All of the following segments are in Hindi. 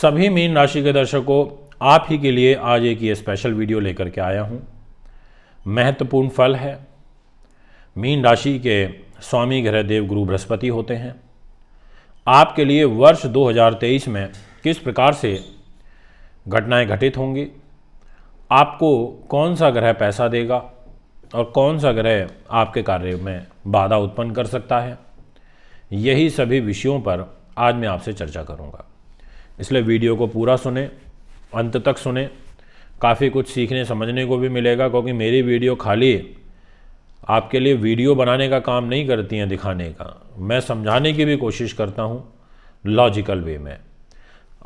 सभी मीन राशि के दर्शकों आप ही के लिए आज एक ये स्पेशल वीडियो लेकर के आया हूँ महत्वपूर्ण फल है मीन राशि के स्वामी ग्रह देव गुरु बृहस्पति होते हैं आपके लिए वर्ष 2023 में किस प्रकार से घटनाएं घटित होंगी आपको कौन सा ग्रह पैसा देगा और कौन सा ग्रह आपके कार्य में बाधा उत्पन्न कर सकता है यही सभी विषयों पर आज मैं आपसे चर्चा करूंगा इसलिए वीडियो को पूरा सुने अंत तक सुने काफ़ी कुछ सीखने समझने को भी मिलेगा क्योंकि मेरी वीडियो खाली आपके लिए वीडियो बनाने का काम नहीं करती हैं दिखाने का मैं समझाने की भी कोशिश करता हूँ लॉजिकल वे में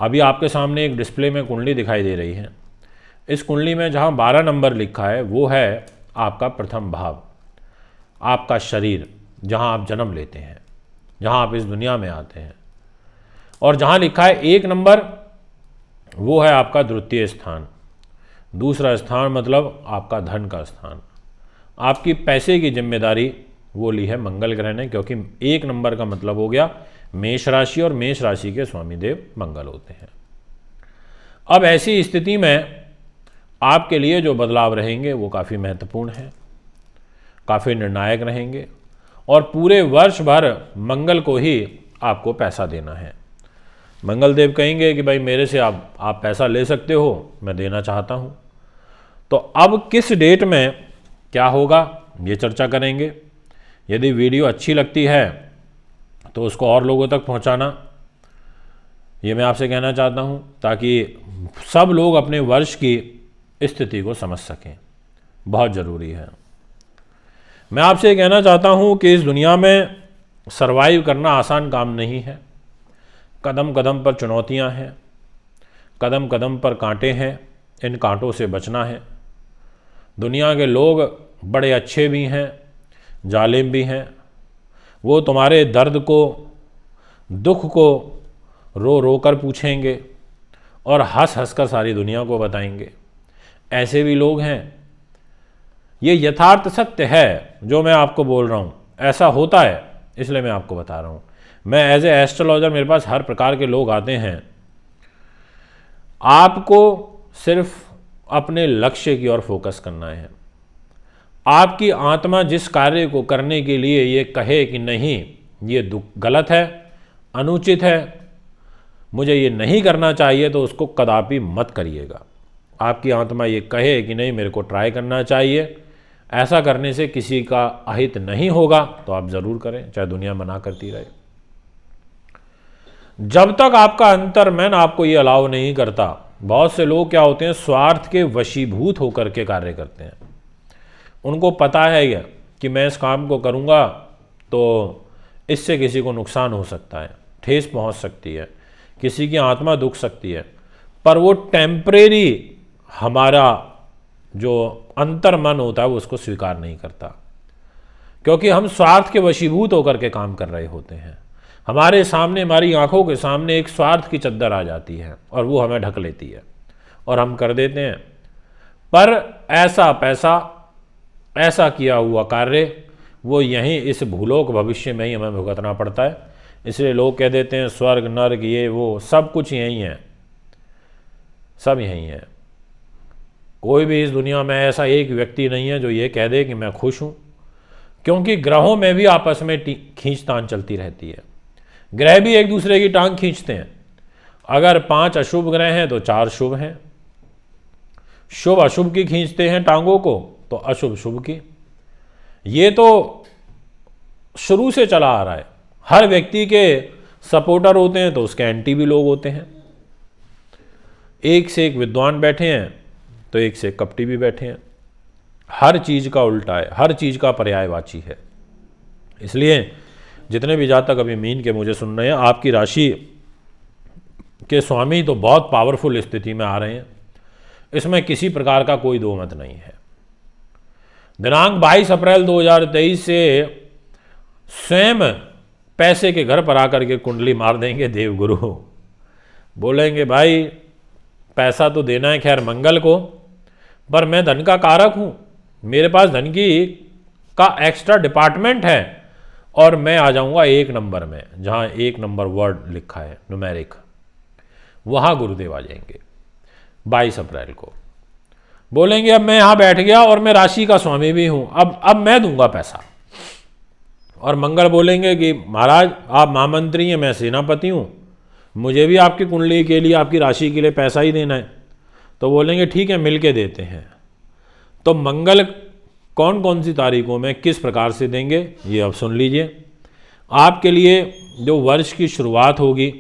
अभी आपके सामने एक डिस्प्ले में कुंडली दिखाई दे रही है इस कुंडली में जहाँ बारह नंबर लिखा है वो है आपका प्रथम भाव आपका शरीर जहाँ आप जन्म लेते हैं जहाँ आप इस दुनिया में आते हैं और जहाँ लिखा है एक नंबर वो है आपका द्वितीय स्थान दूसरा स्थान मतलब आपका धन का स्थान आपकी पैसे की जिम्मेदारी वो ली है मंगल ग्रह ने क्योंकि एक नंबर का मतलब हो गया मेष राशि और मेष राशि के स्वामी देव मंगल होते हैं अब ऐसी स्थिति में आपके लिए जो बदलाव रहेंगे वो काफ़ी महत्वपूर्ण हैं काफ़ी निर्णायक रहेंगे और पूरे वर्ष भर मंगल को ही आपको पैसा देना है मंगलदेव कहेंगे कि भाई मेरे से आप आप पैसा ले सकते हो मैं देना चाहता हूँ तो अब किस डेट में क्या होगा ये चर्चा करेंगे यदि वीडियो अच्छी लगती है तो उसको और लोगों तक पहुँचाना ये मैं आपसे कहना चाहता हूँ ताकि सब लोग अपने वर्ष की स्थिति को समझ सकें बहुत ज़रूरी है मैं आपसे कहना चाहता हूँ कि इस दुनिया में सर्वाइव करना आसान काम नहीं है कदम कदम पर चुनौतियां हैं कदम कदम पर कांटे हैं इन कांटों से बचना है दुनिया के लोग बड़े अच्छे भी हैं जालिम भी हैं वो तुम्हारे दर्द को दुख को रो रो कर पूछेंगे और हंस हंस कर सारी दुनिया को बताएंगे ऐसे भी लोग हैं ये यथार्थ सत्य है जो मैं आपको बोल रहा हूँ ऐसा होता है इसलिए मैं आपको बता रहा हूँ मैं एज ए एस्ट्रोलॉजर मेरे पास हर प्रकार के लोग आते हैं आपको सिर्फ अपने लक्ष्य की ओर फोकस करना है आपकी आत्मा जिस कार्य को करने के लिए ये कहे कि नहीं ये गलत है अनुचित है मुझे ये नहीं करना चाहिए तो उसको कदापि मत करिएगा आपकी आत्मा ये कहे कि नहीं मेरे को ट्राई करना चाहिए ऐसा करने से किसी का अहित नहीं होगा तो आप ज़रूर करें चाहे दुनिया मना करती रहे जब तक आपका अंतर्मन आपको ये अलाव नहीं करता बहुत से लोग क्या होते हैं स्वार्थ के वशीभूत होकर के कार्य करते हैं उनको पता है यह कि मैं इस काम को करूँगा तो इससे किसी को नुकसान हो सकता है ठेस पहुँच सकती है किसी की आत्मा दुख सकती है पर वो टेम्परेरी हमारा जो अंतर्मन होता है वो उसको स्वीकार नहीं करता क्योंकि हम स्वार्थ के वशीभूत होकर के काम कर रहे होते हैं हमारे सामने हमारी आंखों के सामने एक स्वार्थ की चद्दर आ जाती है और वो हमें ढक लेती है और हम कर देते हैं पर ऐसा पैसा ऐसा किया हुआ कार्य वो यहीं इस भूलोक भविष्य में ही हमें भुगतना पड़ता है इसलिए लोग कह देते हैं स्वर्ग नर्क ये वो सब कुछ यहीं है सब यहीं है कोई भी इस दुनिया में ऐसा एक व्यक्ति नहीं है जो ये कह दे कि मैं खुश हूँ क्योंकि ग्रहों में भी आपस में खींचतान चलती रहती है ग्रह भी एक दूसरे की टांग खींचते हैं अगर पांच अशुभ ग्रह हैं तो चार शुभ हैं शुभ अशुभ की खींचते हैं टांगों को तो अशुभ शुभ की ये तो शुरू से चला आ रहा है हर व्यक्ति के सपोर्टर होते हैं तो उसके एंटी भी लोग होते हैं एक से एक विद्वान बैठे हैं तो एक से एक कपटी भी बैठे हैं हर चीज़ का उल्टा है हर चीज़ का पर्यायवाची है इसलिए जितने भी जातक अभी मीन के मुझे सुन रहे हैं आपकी राशि के स्वामी तो बहुत पावरफुल स्थिति में आ रहे हैं इसमें किसी प्रकार का कोई दो मत नहीं है दिनांक 22 अप्रैल 2023 से स्वयं पैसे के घर पर आकर के कुंडली मार देंगे देवगुरु बोलेंगे भाई पैसा तो देना है खैर मंगल को पर मैं धन का कारक हूँ मेरे पास धन की का एक्स्ट्रा डिपार्टमेंट है और मैं आ जाऊंगा एक नंबर में जहां एक नंबर वर्ड लिखा है नुमेरिक वहां गुरुदेव आ जाएंगे बाईस अप्रैल को बोलेंगे अब मैं यहाँ बैठ गया और मैं राशि का स्वामी भी हूँ अब अब मैं दूंगा पैसा और मंगल बोलेंगे कि महाराज आप महामंत्री हैं मैं सेनापति हूँ मुझे भी आपकी कुंडली के लिए आपकी राशि के लिए पैसा ही देना है तो बोलेंगे ठीक है मिल के देते हैं तो मंगल कौन कौन सी तारीखों में किस प्रकार से देंगे ये अब सुन लीजिए आपके लिए जो वर्ष की शुरुआत होगी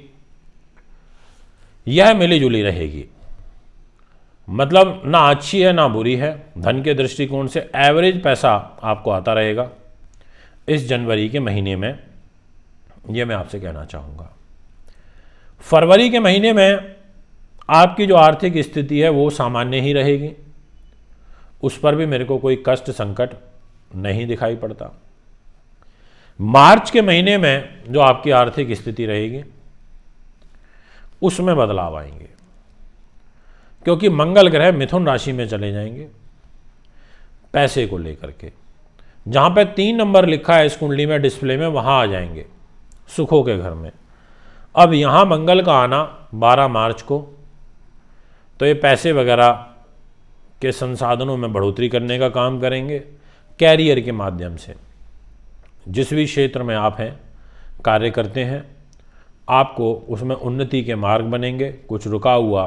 यह मिली जुली रहेगी मतलब ना अच्छी है ना बुरी है धन के दृष्टिकोण से एवरेज पैसा आपको आता रहेगा इस जनवरी के महीने में ये मैं आपसे कहना चाहूँगा फरवरी के महीने में आपकी जो आर्थिक स्थिति है वो सामान्य ही रहेगी उस पर भी मेरे को कोई कष्ट संकट नहीं दिखाई पड़ता मार्च के महीने में जो आपकी आर्थिक स्थिति रहेगी उसमें बदलाव आएंगे क्योंकि मंगल ग्रह मिथुन राशि में चले जाएंगे पैसे को लेकर के जहां पे तीन नंबर लिखा है इस कुंडली में डिस्प्ले में वहां आ जाएंगे सुखों के घर में अब यहां मंगल का आना 12 मार्च को तो ये पैसे वगैरह के संसाधनों में बढ़ोतरी करने का काम करेंगे कैरियर के माध्यम से जिस भी क्षेत्र में आप हैं कार्य करते हैं आपको उसमें उन्नति के मार्ग बनेंगे कुछ रुका हुआ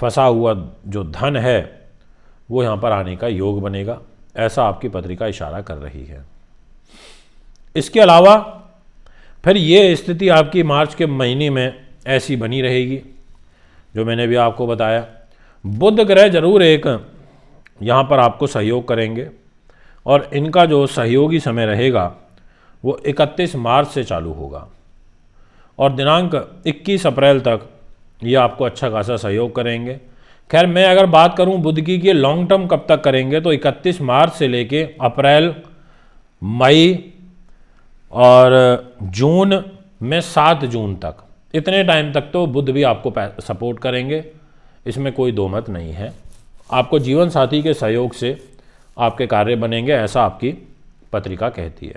फंसा हुआ जो धन है वो यहाँ पर आने का योग बनेगा ऐसा आपकी पत्रिका इशारा कर रही है इसके अलावा फिर ये स्थिति आपकी मार्च के महीने में ऐसी बनी रहेगी जो मैंने भी आपको बताया बुध ग्रह जरूर एक यहाँ पर आपको सहयोग करेंगे और इनका जो सहयोगी समय रहेगा वो 31 मार्च से चालू होगा और दिनांक 21 अप्रैल तक ये आपको अच्छा खासा सहयोग करेंगे खैर मैं अगर बात करूँ बुध की कि लॉन्ग टर्म कब तक करेंगे तो 31 मार्च से लेके अप्रैल मई और जून में 7 जून तक इतने टाइम तक तो बुध भी आपको सपोर्ट करेंगे इसमें कोई दो मत नहीं है आपको जीवन साथी के सहयोग से आपके कार्य बनेंगे ऐसा आपकी पत्रिका कहती है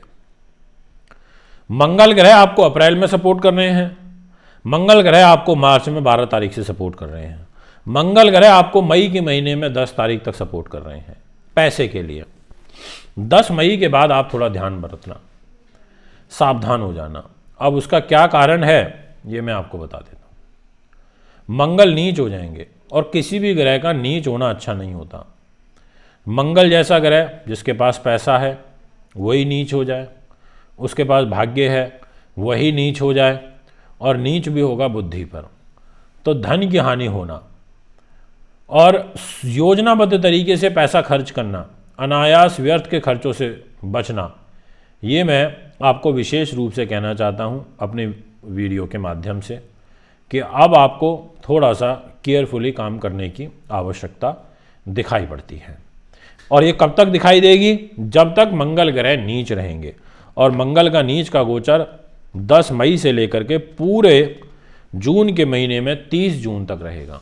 मंगल ग्रह आपको अप्रैल में सपोर्ट कर रहे हैं मंगल ग्रह आपको मार्च में 12 तारीख से सपोर्ट कर रहे हैं मंगल ग्रह आपको मई के महीने में 10 तारीख तक सपोर्ट कर रहे हैं पैसे के लिए 10 मई के बाद आप थोड़ा ध्यान बरतना सावधान हो जाना अब उसका क्या कारण है ये मैं आपको बता देता मंगल नीच हो जाएंगे और किसी भी ग्रह का नीच होना अच्छा नहीं होता मंगल जैसा ग्रह जिसके पास पैसा है वही नीच हो जाए उसके पास भाग्य है वही नीच हो जाए और नीच भी होगा बुद्धि पर तो धन की हानि होना और योजनाबद्ध तरीके से पैसा खर्च करना अनायास व्यर्थ के खर्चों से बचना ये मैं आपको विशेष रूप से कहना चाहता हूँ अपने वीडियो के माध्यम से कि अब आपको थोड़ा सा केयरफुली काम करने की आवश्यकता दिखाई पड़ती है और ये कब तक दिखाई देगी जब तक मंगल ग्रह नीच रहेंगे और मंगल का नीच का गोचर 10 मई से लेकर के पूरे जून के महीने में 30 जून तक रहेगा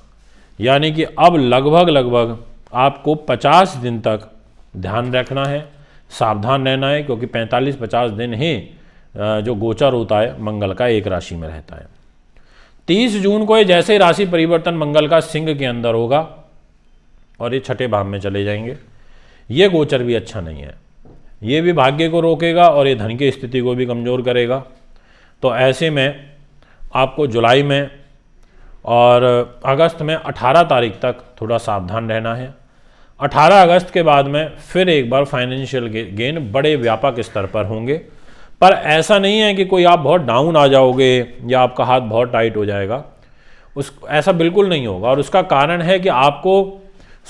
यानी कि अब लगभग लगभग आपको 50 दिन तक ध्यान रखना है सावधान रहना है क्योंकि 45-50 दिन ही जो गोचर होता है मंगल का एक राशि में रहता है तीस जून को ये जैसे ही राशि परिवर्तन मंगल का सिंह के अंदर होगा और ये छठे भाव में चले जाएंगे ये गोचर भी अच्छा नहीं है ये भी भाग्य को रोकेगा और ये धन की स्थिति को भी कमज़ोर करेगा तो ऐसे में आपको जुलाई में और अगस्त में 18 तारीख तक थोड़ा सावधान रहना है 18 अगस्त के बाद में फिर एक बार फाइनेंशियल गेन बड़े व्यापक स्तर पर होंगे पर ऐसा नहीं है कि कोई आप बहुत डाउन आ जाओगे या आपका हाथ बहुत टाइट हो जाएगा उस ऐसा बिल्कुल नहीं होगा और उसका कारण है कि आपको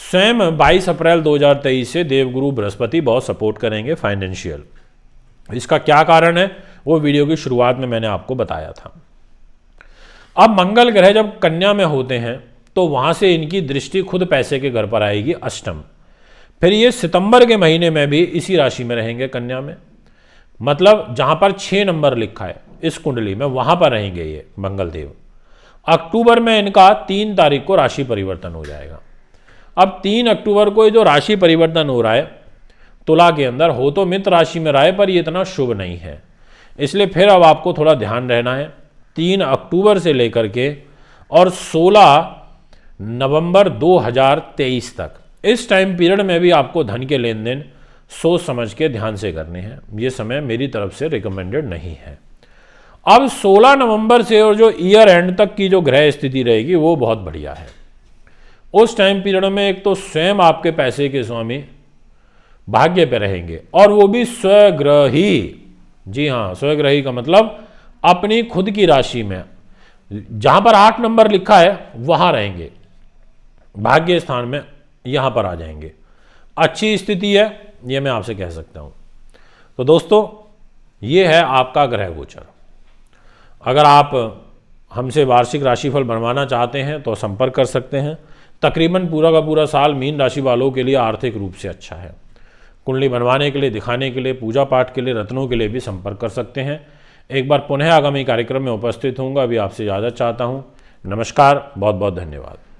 स्वयं 22 अप्रैल 2023 से देवगुरु बृहस्पति बहुत सपोर्ट करेंगे फाइनेंशियल इसका क्या कारण है वो वीडियो की शुरुआत में मैंने आपको बताया था अब मंगल ग्रह जब कन्या में होते हैं तो वहां से इनकी दृष्टि खुद पैसे के घर पर आएगी अष्टम फिर ये सितंबर के महीने में भी इसी राशि में रहेंगे कन्या में मतलब जहां पर छह नंबर लिखा है इस कुंडली में वहां पर रहेंगे ये मंगलदेव अक्टूबर में इनका तीन तारीख को राशि परिवर्तन हो जाएगा अब तीन अक्टूबर को ये जो राशि परिवर्तन हो रहा है तुला के अंदर हो तो मित्र राशि में रहा है पर ये इतना शुभ नहीं है इसलिए फिर अब आपको थोड़ा ध्यान रहना है तीन अक्टूबर से लेकर के और 16 नवंबर 2023 तक इस टाइम पीरियड में भी आपको धन के लेन देन सोच समझ के ध्यान से करने हैं ये समय मेरी तरफ से रिकमेंडेड नहीं है अब 16 नवंबर से और जो ईयर एंड तक की जो ग्रह स्थिति रहेगी वो बहुत बढ़िया है उस टाइम पीरियड में एक तो स्वयं आपके पैसे के स्वामी भाग्य पे रहेंगे और वो भी स्वग्रही जी हाँ स्वग्रही का मतलब अपनी खुद की राशि में जहां पर आठ नंबर लिखा है वहां रहेंगे भाग्य स्थान में यहां पर आ जाएंगे अच्छी स्थिति है ये मैं आपसे कह सकता हूँ तो दोस्तों ये है आपका ग्रह गोचर अगर आप हमसे वार्षिक राशिफल बनवाना चाहते हैं तो संपर्क कर सकते हैं तकरीबन पूरा का पूरा साल मीन राशि वालों के लिए आर्थिक रूप से अच्छा है कुंडली बनवाने के लिए दिखाने के लिए पूजा पाठ के लिए रत्नों के लिए भी संपर्क कर सकते हैं एक बार पुनः आगामी कार्यक्रम में उपस्थित होंगे अभी आपसे इजाज़त चाहता हूँ नमस्कार बहुत बहुत धन्यवाद